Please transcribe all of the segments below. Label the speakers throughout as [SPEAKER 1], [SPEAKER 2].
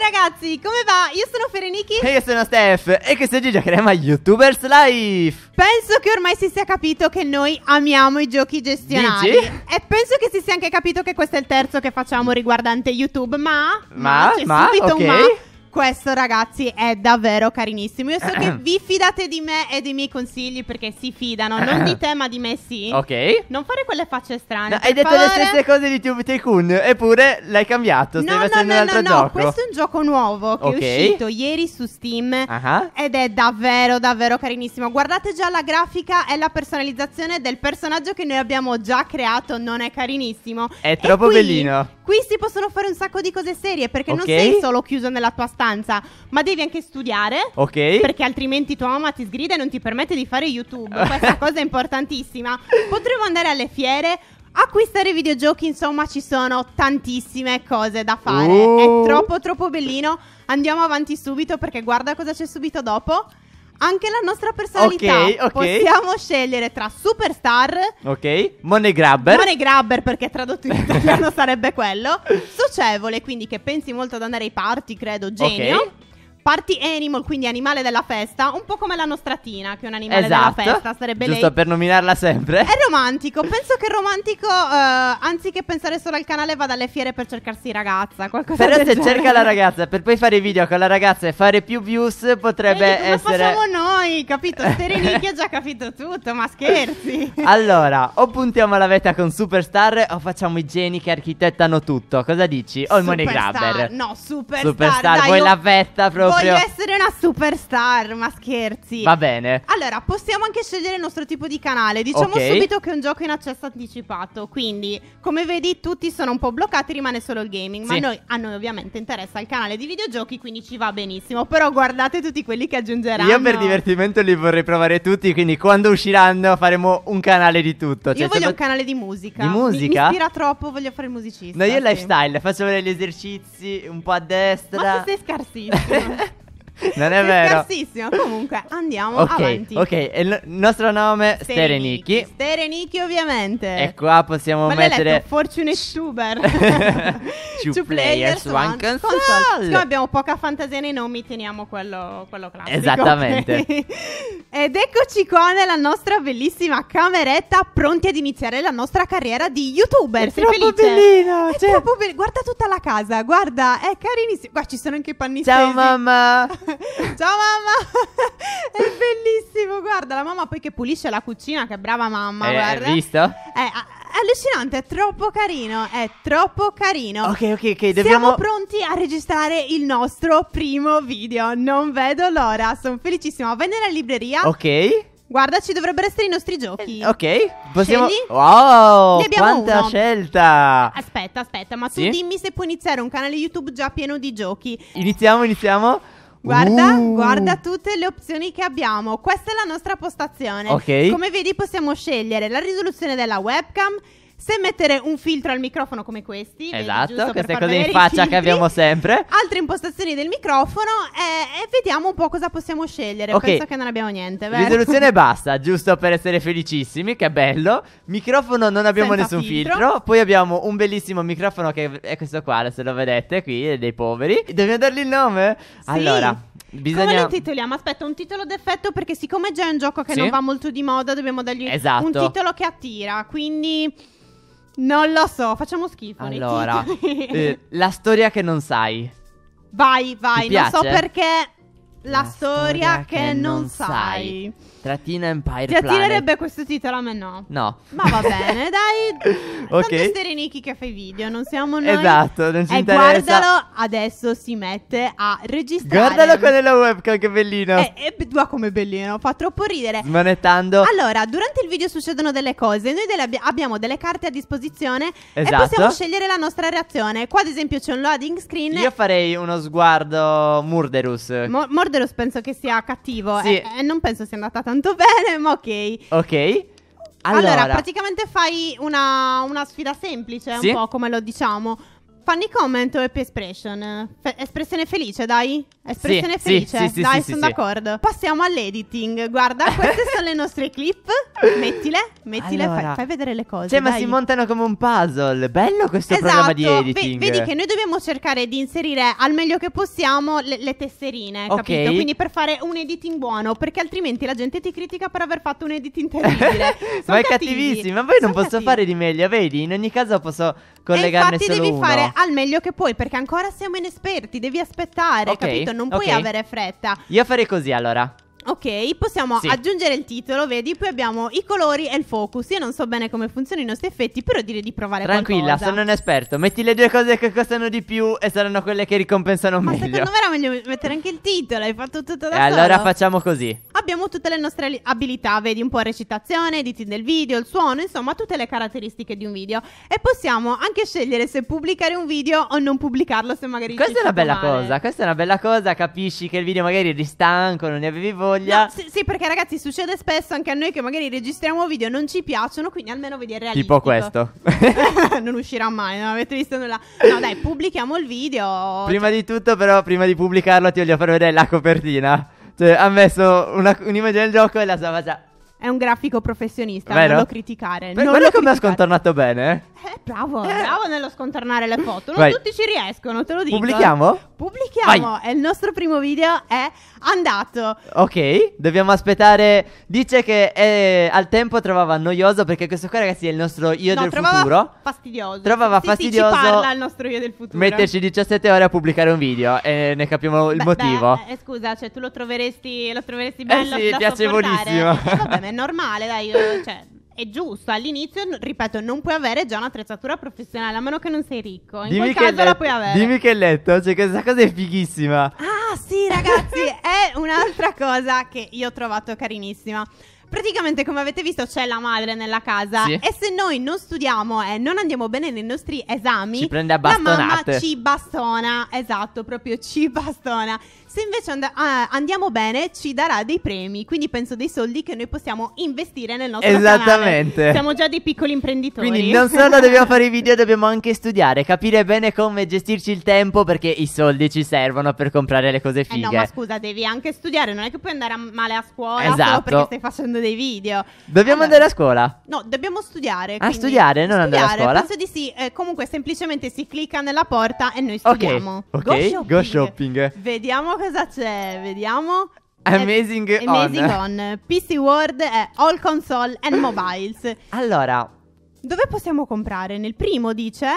[SPEAKER 1] ragazzi, come va? Io sono Fereniki E
[SPEAKER 2] io sono Steph E questo è giocheremo a YouTubers Life
[SPEAKER 1] Penso che ormai si sia capito che noi amiamo i giochi gestionali Dici? E penso che si sia anche capito che questo è il terzo che facciamo riguardante YouTube Ma,
[SPEAKER 2] ma, ma, ma subito okay. un ma
[SPEAKER 1] questo, ragazzi, è davvero carinissimo. Io so che vi fidate di me e dei miei consigli perché si fidano, non di te, ma di me sì. Ok. Non fare quelle facce strane. No, hai detto favore. le stesse
[SPEAKER 2] cose di Tube Tycoon, eppure l'hai cambiato. Stai no, facendo no, no, un altro no, no, No, questo è
[SPEAKER 1] un gioco nuovo che okay. è uscito ieri su Steam uh-huh. ed è davvero, davvero carinissimo. Guardate già la grafica e la personalizzazione del personaggio che noi abbiamo già creato. Non è carinissimo? È
[SPEAKER 2] troppo qui, bellino.
[SPEAKER 1] Qui si possono fare un sacco di cose serie perché okay. non sei solo chiuso nella tua stanza abbastanza, ma devi anche studiare. Ok. Perché altrimenti tua mamma ti sgrida e non ti permette di fare YouTube. Questa cosa è importantissima. Potremmo andare alle fiere, acquistare videogiochi, insomma, ci sono tantissime cose da fare. Uh. È troppo troppo bellino. Andiamo avanti subito perché guarda cosa c'è subito dopo anche la nostra personalità. Ok, ok. Possiamo scegliere tra superstar.
[SPEAKER 2] Ok. Money grabber. Money
[SPEAKER 1] grabber, perché tradotto in italiano sarebbe quello. Socievole, quindi che pensi molto ad andare ai party, credo, genio. Ok. Party animal, quindi animale della festa, un po' come la nostra Tina, che è un animale esatto. della festa, sarebbe Giusto lei. per
[SPEAKER 2] nominarla sempre. È
[SPEAKER 1] romantico, penso che romantico, uh, anziché pensare solo al canale, vada alle fiere per cercarsi ragazza, qualcosa Però se genere. cerca la
[SPEAKER 2] ragazza, per poi fare i video con la ragazza e fare più views, potrebbe Vedi, come essere... Come
[SPEAKER 1] facciamo noi, capito? Sterenicchi ha già capito tutto, ma scherzi.
[SPEAKER 2] allora, o puntiamo alla vetta con Superstar o facciamo i geni che architettano tutto, cosa dici? O il Money Grabber? No,
[SPEAKER 1] Superstar. Superstar, dai, vuoi io... la
[SPEAKER 2] vetta proprio? proprio... Voglio
[SPEAKER 1] essere una superstar, ma scherzi. Va bene. Allora, possiamo anche scegliere il nostro tipo di canale. Diciamo okay. subito che è un gioco in accesso anticipato, quindi come vedi tutti sono un po' bloccati, rimane solo il gaming, sì. ma noi, a noi ovviamente interessa il canale di videogiochi, quindi ci va benissimo. Però guardate tutti quelli che aggiungeranno. Io per
[SPEAKER 2] divertimento li vorrei provare tutti, quindi quando usciranno faremo un canale di tutto. Cioè, io voglio un
[SPEAKER 1] canale di musica. Di musica? Mi, mi ispira troppo, voglio fare il musicista. No, io sì. lifestyle,
[SPEAKER 2] faccio vedere gli esercizi
[SPEAKER 1] un po' a destra. Ma tu sei scarsissimo.
[SPEAKER 2] Non è vero.
[SPEAKER 1] Scarsissima. Comunque, andiamo okay, avanti. Ok,
[SPEAKER 2] il nostro
[SPEAKER 1] nome è Sterenicchi. Sterenicchi, ovviamente. E ecco,
[SPEAKER 2] qua possiamo Ma mettere. Letto,
[SPEAKER 1] Fortune Stuber.
[SPEAKER 2] Two, Two players, players one console. console. Siccome
[SPEAKER 1] abbiamo poca fantasia nei nomi, teniamo quello, quello classico. Esattamente. Ed eccoci qua nella nostra bellissima cameretta, pronti ad iniziare la nostra carriera di youtuber. È Sei troppo felice? Bellina, è cioè... troppo be- guarda tutta la casa, guarda, è carinissimo. Qua ci sono anche i panni Ciao stesi. mamma. Ciao mamma, è bellissimo. Guarda, la mamma poi che pulisce la cucina, che brava mamma. Eh, guarda.
[SPEAKER 2] Hai visto? È
[SPEAKER 1] eh, allucinante, è troppo carino, è troppo carino. Ok,
[SPEAKER 2] ok, ok, dobbiamo... Siamo
[SPEAKER 1] pronti a registrare il nostro primo video, non vedo l'ora, sono felicissima. Vai nella libreria.
[SPEAKER 2] Ok.
[SPEAKER 1] Guarda, ci dovrebbero essere i nostri giochi. Eh,
[SPEAKER 2] ok, possiamo. Scegli? Wow, quanta uno. scelta!
[SPEAKER 1] Aspetta, aspetta, ma tu dimmi se puoi iniziare un canale YouTube già pieno di giochi. Iniziamo, iniziamo. Guarda, uh. guarda tutte le opzioni che abbiamo. Questa è la nostra postazione. Ok. Come vedi possiamo scegliere la risoluzione della webcam, se mettere un filtro al microfono come questi, esatto, queste cose in faccia filtri, che abbiamo sempre, altre impostazioni del microfono eh, e vediamo un po' cosa possiamo scegliere. Okay. Penso che non abbiamo niente. Vero? Risoluzione
[SPEAKER 2] bassa, giusto per essere felicissimi, che bello. Microfono non abbiamo Senza nessun filtro. filtro. Poi abbiamo un bellissimo microfono che è questo qua, se lo vedete qui, è dei poveri. Dobbiamo dargli il nome? Sì. Allora, Bisogna... Come lo
[SPEAKER 1] titoliamo? Aspetta, un titolo d'effetto perché siccome già è un gioco che sì. non va molto di moda, dobbiamo dargli esatto. un titolo che attira. Quindi non lo so, facciamo schifo. Allora, eh,
[SPEAKER 2] la storia che non sai.
[SPEAKER 1] Vai, vai, non so perché la, storia, che, che non sai.
[SPEAKER 2] Trattina Empire Ti attirerebbe Planet.
[SPEAKER 1] questo titolo? A me no. No. Ma va bene, dai. ok. Tanto Sterenichi che fai video, non siamo noi. Esatto, non ci eh, interessa. guardalo, adesso si mette a registrare. Guardalo con
[SPEAKER 2] la webcam, che bellino. E
[SPEAKER 1] eh, eh come bellino, fa troppo ridere. Manettando. Allora, durante il video succedono delle cose. Noi delle abbi- abbiamo delle carte a disposizione esatto. e possiamo scegliere la nostra reazione. Qua, ad esempio, c'è un loading screen. Io
[SPEAKER 2] farei uno sguardo Murderus. Mo-
[SPEAKER 1] Murderus Lazarus penso che sia cattivo sì. e, eh, e eh, non penso sia andata tanto bene, ma ok.
[SPEAKER 2] Ok. Allora, allora
[SPEAKER 1] praticamente fai una, una sfida semplice, sì? un po' come lo diciamo. Funny comment o happy expression? Fe- espressione felice, dai. Espressione sì, felice. Sì, sì, dai, sono d'accordo. Passiamo all'editing. Guarda, queste sono le nostre clip. Mettile, mettile, allora, fai, fai, vedere le cose. Cioè, dai. ma si
[SPEAKER 2] montano come un puzzle. Bello questo esatto. programma di editing. V- vedi che noi
[SPEAKER 1] dobbiamo cercare di inserire al meglio che possiamo le, le tesserine, okay. capito? Quindi per fare un editing buono, perché altrimenti la gente ti critica per aver fatto un editing terribile.
[SPEAKER 2] ma è cattivissimo, ma poi non posso cattivi. fare di meglio, vedi? In ogni caso posso collegarne solo uno. Infatti devi fare
[SPEAKER 1] al meglio che puoi, perché ancora siamo inesperti, devi aspettare, okay, capito? Non puoi okay. avere fretta.
[SPEAKER 2] Io farei così allora.
[SPEAKER 1] Ok, possiamo sì. aggiungere il titolo, vedi? Poi abbiamo i colori e il focus. Io non so bene come funzionano i nostri effetti, però direi di provare Tranquilla, qualcosa. sono un
[SPEAKER 2] esperto. Metti le due cose che costano di più e saranno quelle che ricompensano Ma meglio. Ma secondo me
[SPEAKER 1] era meglio mettere anche il titolo, hai fatto tutto da e allora facciamo così. Abbiamo tutte le nostre abilità, vedi? Un po' recitazione, editing del video, il suono, insomma, tutte le caratteristiche di un video. E possiamo anche scegliere se pubblicare un video o non pubblicarlo se magari Questa è una bella male.
[SPEAKER 2] cosa, questa è una bella cosa, capisci che il video magari eri stanco, non ne avevi voglia voglia. No, sì,
[SPEAKER 1] sì, perché ragazzi succede spesso anche a noi che magari registriamo video, e non ci piacciono, quindi almeno vedi il realistico. Tipo questo. non uscirà mai, non avete visto nulla. No dai, pubblichiamo il video. Prima
[SPEAKER 2] cioè... di tutto però, prima di pubblicarlo ti voglio far vedere la copertina. Cioè, ha messo una, un'immagine del gioco e la stava già...
[SPEAKER 1] È un grafico professionista, Vero? non lo criticare. Per, non guarda come ha
[SPEAKER 2] scontornato bene, eh.
[SPEAKER 1] Eh, bravo, eh. bravo nello scontornare le foto. Non Vai. tutti ci riescono, te lo dico. Pubblichiamo? Pubblichiamo. Vai. E il nostro primo video è andato.
[SPEAKER 2] Ok, dobbiamo aspettare. Dice che eh, al tempo trovava noioso perché questo qua, ragazzi, è il nostro io no, del futuro.
[SPEAKER 1] Fastidioso. Trovava sì, fastidioso. Sì, ci parla il nostro io del futuro. Metterci
[SPEAKER 2] 17 ore a pubblicare un video e ne capiamo il beh, motivo. Beh,
[SPEAKER 1] eh, scusa, cioè tu lo troveresti, lo troveresti eh bello. Eh sì, piacevolissimo. Eh, vabbè, ma è normale, dai. Io, cioè, è giusto, all'inizio, ripeto, non puoi avere già un'attrezzatura professionale, a meno che non sei ricco. In dimmi quel caso la puoi avere. Dimmi
[SPEAKER 2] che letto, cioè questa cosa è fighissima.
[SPEAKER 1] Ah, sì, ragazzi, è un'altra cosa che io ho trovato carinissima. Praticamente, come avete visto, c'è la madre nella casa. Sì. E se noi non studiamo e non andiamo bene nei nostri esami, ci prende a bastonate. la mamma ci bastona. Esatto, proprio ci bastona. Se invece and- ah, andiamo bene, ci darà dei premi. Quindi penso dei soldi che noi possiamo investire nel nostro Esattamente. Canale. Siamo già dei piccoli imprenditori. Quindi non solo dobbiamo fare
[SPEAKER 2] i video, dobbiamo anche studiare, capire bene come gestirci il tempo perché i soldi ci servono per comprare le cose fighe. Eh no, ma scusa,
[SPEAKER 1] devi anche studiare, non è che puoi andare a male a scuola esatto. perché stai facendo facendo dei video.
[SPEAKER 2] Dobbiamo allora, andare a scuola?
[SPEAKER 1] No, dobbiamo studiare. Ah, studiare, non studiare, andare a scuola? Penso di sì. Eh, comunque, semplicemente si clicca nella porta e noi studiamo. Ok, okay. Go, shopping. Go
[SPEAKER 2] shopping.
[SPEAKER 1] Vediamo cosa c'è, vediamo.
[SPEAKER 2] Amazing, eh, on. Amazing on.
[SPEAKER 1] PC World, eh, All Console and Mobiles. Allora, dove possiamo comprare? Nel primo dice?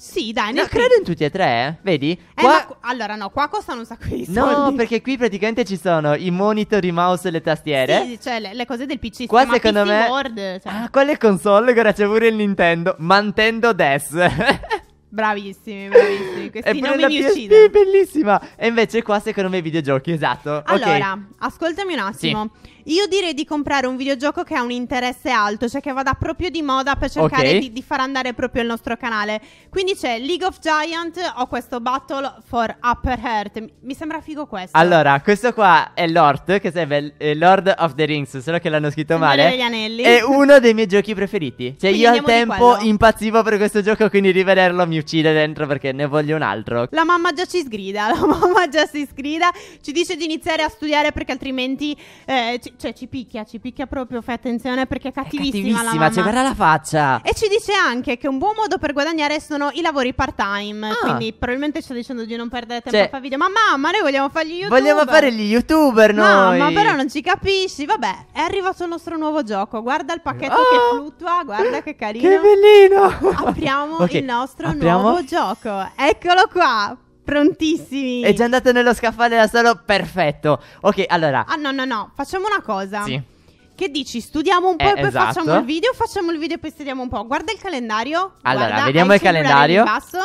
[SPEAKER 1] Sì, dai. No,
[SPEAKER 2] credo in tutti e tre, eh. vedi? Eh, qua... ma,
[SPEAKER 1] allora, no, qua costano un sacco di soldi. No,
[SPEAKER 2] perché qui praticamente ci sono i monitor, i mouse e le tastiere. Sì,
[SPEAKER 1] cioè le, le cose del PC. Qua secondo PC me... Board, cioè. Ah,
[SPEAKER 2] quale console, Guarda, c'è pure il Nintendo. Mantendo Des.
[SPEAKER 1] Bravissimi, bravissimi. Questi Eppure nomi mi uccidono.
[SPEAKER 2] bellissima. E invece qua secondo me i videogiochi, esatto. Allora, okay.
[SPEAKER 1] ascoltami un attimo. Sì. Io direi di comprare un videogioco che ha un interesse alto, cioè che vada proprio di moda per cercare okay. di, di, far andare proprio il nostro canale. Quindi c'è League of Giant, ho questo Battle for Upper Heart. Mi sembra figo questo. Allora,
[SPEAKER 2] questo qua è Lord, che serve eh, Lord of the Rings, solo che l'hanno scritto male. Signore degli anelli. È uno dei miei giochi preferiti. Cioè, quindi io al tempo impazzivo per questo gioco, quindi rivederlo mi uccide dentro perché ne voglio un altro.
[SPEAKER 1] La mamma già ci sgrida, la mamma già si sgrida, ci dice di iniziare a studiare perché altrimenti eh, ci, cioè ci picchia, ci picchia proprio, fai attenzione perché è cattivissima, è cattivissima la cioè guarda la
[SPEAKER 2] faccia.
[SPEAKER 1] E ci dice anche che un buon modo per guadagnare sono i lavori part-time, ah. quindi probabilmente sta dicendo di non perdere tempo cioè, a fare video, ma mamma, noi vogliamo fare gli youtuber. Vogliamo fare gli
[SPEAKER 2] youtuber noi. No, ma però
[SPEAKER 1] non ci capisci. Vabbè, è arrivato il nostro nuovo gioco. Guarda il pacchetto oh, che ah, fluttua, guarda che carino. Che bellino! Apriamo okay. il nostro Apriamo. nuovo gioco. Eccolo qua. Prontissimi. È già andato nello
[SPEAKER 2] scaffale da solo, perfetto. Ok, allora. Ah,
[SPEAKER 1] no, no, no, facciamo una cosa. Sì. Che dici? Studiamo un po' eh, e poi esatto. facciamo il video, facciamo il video e poi studiamo un po'. Guarda il calendario. Allora, Guarda, vediamo il calendario. In basso.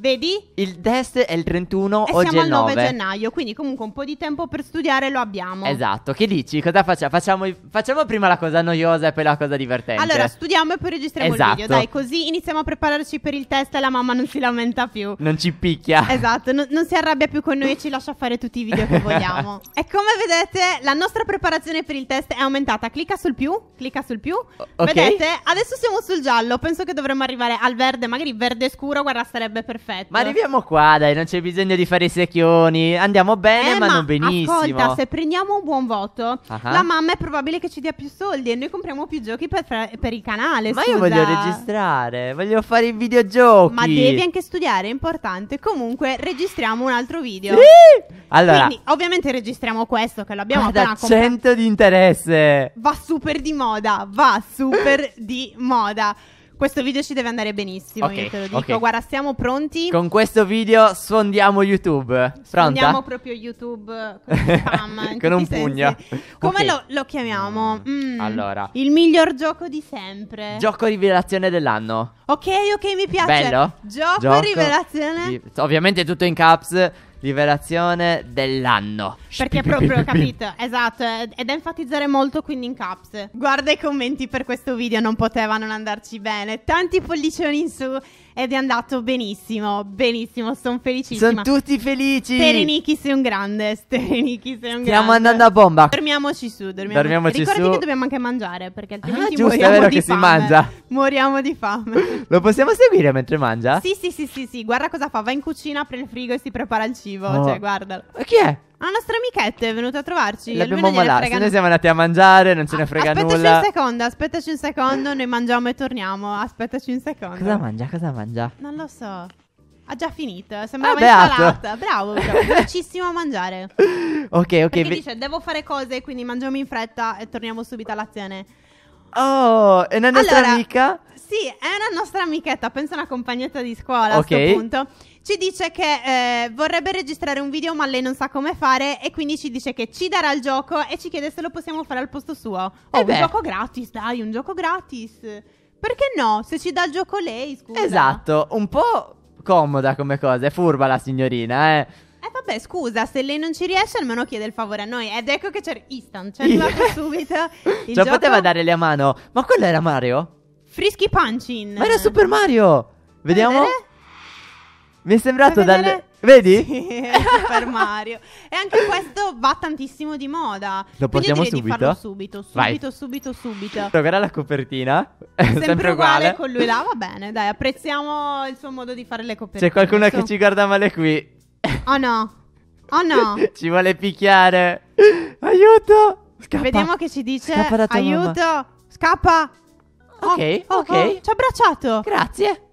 [SPEAKER 1] Vedi?
[SPEAKER 2] Il test è il 31,
[SPEAKER 1] e oggi siamo è il 9. 9 gennaio, quindi comunque un po' di tempo per studiare lo abbiamo.
[SPEAKER 2] Esatto, che dici? Cosa facciamo? Facciamo, facciamo prima la cosa noiosa e poi la cosa divertente. Allora,
[SPEAKER 1] studiamo e poi registriamo esatto. il video, esatto. dai, così iniziamo a prepararci per il test e la mamma non si lamenta più.
[SPEAKER 2] Non ci picchia. Esatto,
[SPEAKER 1] non, non si arrabbia più con noi e ci lascia fare tutti i video che vogliamo. e come vedete, la nostra preparazione per il test è aumentata. Clicca sul più, clicca sul più. Okay. Vedete? Adesso siamo sul giallo, penso che dovremmo arrivare al verde, magari verde scuro, guarda, sarebbe perfetto perfetto. Ma arriviamo
[SPEAKER 2] qua, dai, non c'è bisogno di fare i secchioni. Andiamo bene, eh, ma, ma, non benissimo. Ascolta, se
[SPEAKER 1] prendiamo un buon voto, uh-huh. la mamma è probabile che ci dia più soldi e noi compriamo più giochi per, fra- per il canale. Ma scusa. io voglio
[SPEAKER 2] registrare, voglio fare i videogiochi. Ma devi anche
[SPEAKER 1] studiare, è importante. Comunque, registriamo un altro video. Sì! Allora, Quindi, ovviamente registriamo questo che l'abbiamo guarda, appena comprato.
[SPEAKER 2] 100 di interesse.
[SPEAKER 1] Va super di moda, va super di moda. Questo video ci deve andare benissimo, okay, io te lo dico. Okay. Guarda, siamo pronti. Con
[SPEAKER 2] questo video sfondiamo YouTube. Pronta? Sfondiamo
[SPEAKER 1] proprio YouTube spam, con un pugno.
[SPEAKER 2] Sensi. Come okay. lo,
[SPEAKER 1] lo, chiamiamo? Mm,
[SPEAKER 2] allora. Il
[SPEAKER 1] miglior gioco di sempre.
[SPEAKER 2] Gioco rivelazione dell'anno.
[SPEAKER 1] Ok, ok, mi piace. Bello. Gioco, gioco rivelazione. Di...
[SPEAKER 2] Ovviamente tutto in caps. Liberazione dell'anno.
[SPEAKER 1] Perché proprio, capito? Esatto, ed è enfatizzare molto quindi in caps. Guarda i commenti per questo video, non poteva non andarci bene. Tanti pollicioni in su ed è andato benissimo, benissimo, sono felicissima. Sono tutti felici. Tereniki sei un grande, Tereniki sei
[SPEAKER 2] un grande. Stiamo andando a bomba.
[SPEAKER 1] Dormiamoci su, dormiamoci, dormiamoci Ricordati su. che dobbiamo anche mangiare perché ah, altrimenti ah, giusto, moriamo è vero che fame. si mangia. Moriamo di fame.
[SPEAKER 2] Lo possiamo seguire mentre mangia? Sì,
[SPEAKER 1] sì, sì, sì, sì, guarda cosa fa, va in cucina, apre il frigo e si prepara il cibo, oh. cioè guardalo. Chi è? La nostra amichetta è venuta a trovarci. L'abbiamo malata. Noi siamo
[SPEAKER 2] andati a mangiare, non ce ne ah, frega aspettaci nulla. Aspettaci un
[SPEAKER 1] secondo, aspettaci un secondo, noi mangiamo e torniamo. Aspettaci un secondo. Cosa
[SPEAKER 2] mangia? Cosa mangia?
[SPEAKER 1] Non lo so. Ha già finito. Sembrava ah, insalata. Bravo, bravo. velocissimo a mangiare. ok,
[SPEAKER 2] ok. Perché ve- dice,
[SPEAKER 1] devo fare cose, quindi mangiamo in fretta e torniamo subito all'azione.
[SPEAKER 2] Oh, è una nostra allora, amica?
[SPEAKER 1] Sì, è una nostra amichetta, penso una compagnetta di scuola okay. a questo punto ci dice che eh, vorrebbe registrare un video ma lei non sa come fare e quindi ci dice che ci darà il gioco e ci chiede se lo possiamo fare al posto suo. Oh, eh un gioco gratis, dai, un gioco gratis. Perché no? Se ci dà il gioco lei, scusa.
[SPEAKER 2] Esatto, un po' comoda come cosa, è furba la signorina, eh.
[SPEAKER 1] Eh vabbè, scusa, se lei non ci riesce almeno chiede il favore a noi. Ed ecco che c'è Instant, c'è arrivato subito. Il cioè gioco... poteva
[SPEAKER 2] dare le mano. Ma quello era Mario?
[SPEAKER 1] Frisky Punchin. Ma era Super
[SPEAKER 2] Mario. Vediamo. Vedere? Mi è sembrato dal... Vedi? Sì,
[SPEAKER 1] Super Mario. E anche questo va tantissimo di moda. Lo portiamo subito? di farlo subito, subito, Vai. subito, subito.
[SPEAKER 2] Troverà la copertina. Sempre, sempre uguale. con lui
[SPEAKER 1] là, va bene, dai, apprezziamo il suo modo di fare le copertine. C'è qualcuno che ci
[SPEAKER 2] guarda male qui.
[SPEAKER 1] Oh no. Oh no.
[SPEAKER 2] ci vuole picchiare.
[SPEAKER 1] Aiuto! Scappa. Vediamo che ci dice. Scappa Aiuto! Mamma. Scappa! Oh, ok, oh, ok. Oh, ci ha abbracciato. Grazie.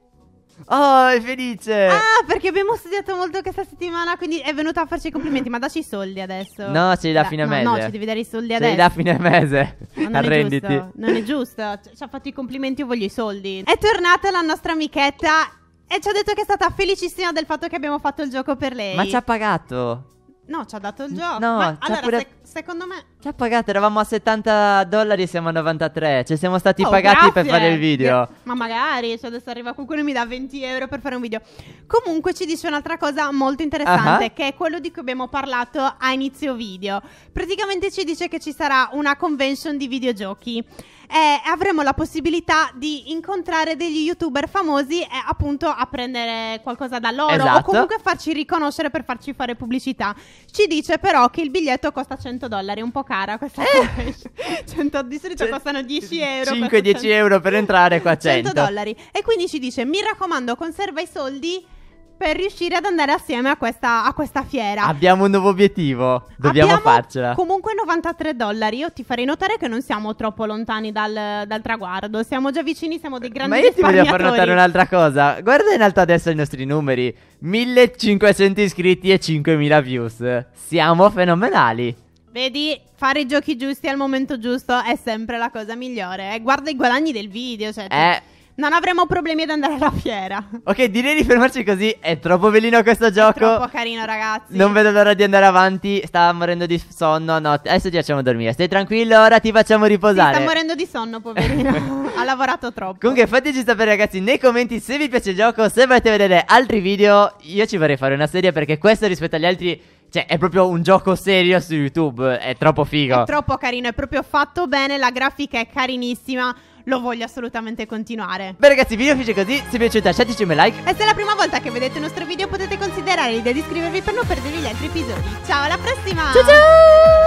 [SPEAKER 1] Oh, è felice! Ah, perché abbiamo studiato molto questa settimana, quindi è venuta a farci i complimenti. Ma daci i soldi adesso. No, ce li dà a fine no, mese. No, ci devi dare i soldi adesso. Ce li dà
[SPEAKER 2] fine mese. No, Arrenditi. È giusto,
[SPEAKER 1] non è giusto. Ci ha fatto i complimenti, io voglio i soldi. È tornata la nostra amichetta e ci ha detto che è stata felicissima del fatto che abbiamo fatto il gioco per lei. Ma ci ha
[SPEAKER 2] pagato?
[SPEAKER 1] No, ci ha dato il gioco. No, Ma, allora, pure... se, Secondo me.
[SPEAKER 2] Ci ha pagato, eravamo a 70 dollari e siamo a 93. Ci cioè, siamo stati oh, pagati grazie. per fare il video.
[SPEAKER 1] Ma magari, cioè adesso arriva qualcuno e mi dà 20 euro per fare un video. Comunque, ci dice un'altra cosa molto interessante, uh-huh. che è quello di cui abbiamo parlato a inizio video. Praticamente ci dice che ci sarà una convention di videogiochi. E avremo la possibilità di incontrare degli youtuber famosi e appunto a prendere qualcosa da loro esatto. o comunque farci riconoscere per farci fare pubblicità. Ci dice però che il biglietto costa 100 100 dollari, è un po' cara questa eh. 100, di solito C- cioè, costano 10 euro. 5-10 euro
[SPEAKER 2] per entrare, qua 100. 100 dollari.
[SPEAKER 1] E quindi ci dice, mi raccomando, conserva i soldi per riuscire ad andare assieme a questa, a questa, fiera.
[SPEAKER 2] Abbiamo un nuovo obiettivo, dobbiamo Abbiamo farcela.
[SPEAKER 1] Comunque 93 dollari, io ti farei notare che non siamo troppo lontani dal, dal traguardo, siamo già vicini, siamo dei grandi Ma io ti voglio far notare
[SPEAKER 2] un'altra cosa, guarda in alto adesso i nostri numeri, 1500 iscritti e 5000 views, siamo fenomenali.
[SPEAKER 1] Vedi, fare i giochi giusti al momento giusto è sempre la cosa migliore. Eh? Guarda i guadagni del video, cioè. Eh. Non avremo problemi ad andare alla fiera.
[SPEAKER 2] Ok, direi di fermarci così. È troppo bellino questo gioco. È troppo
[SPEAKER 1] carino, ragazzi.
[SPEAKER 2] Non vedo l'ora di andare avanti. Sta morendo di sonno a notte. Adesso ti facciamo dormire. Stai tranquillo, ora ti facciamo riposare. Si sta morendo
[SPEAKER 1] di sonno, poverino. ha lavorato troppo.
[SPEAKER 2] Comunque, fateci sapere, ragazzi, nei commenti se vi piace il gioco. Se volete vedere altri video, io ci vorrei fare una serie perché questo rispetto agli altri cioè, è proprio un gioco serio su YouTube. È troppo figo. È
[SPEAKER 1] troppo carino, è proprio fatto bene. La grafica è carinissima. Lo voglio assolutamente continuare.
[SPEAKER 2] Beh, ragazzi, il video finisce così. Se vi è piaciuto, lasciateci un like.
[SPEAKER 1] E se è la prima volta che vedete il nostro video, potete considerare l'idea di iscrivervi per non perdervi gli altri episodi. Ciao, alla prossima! Ciao ciao!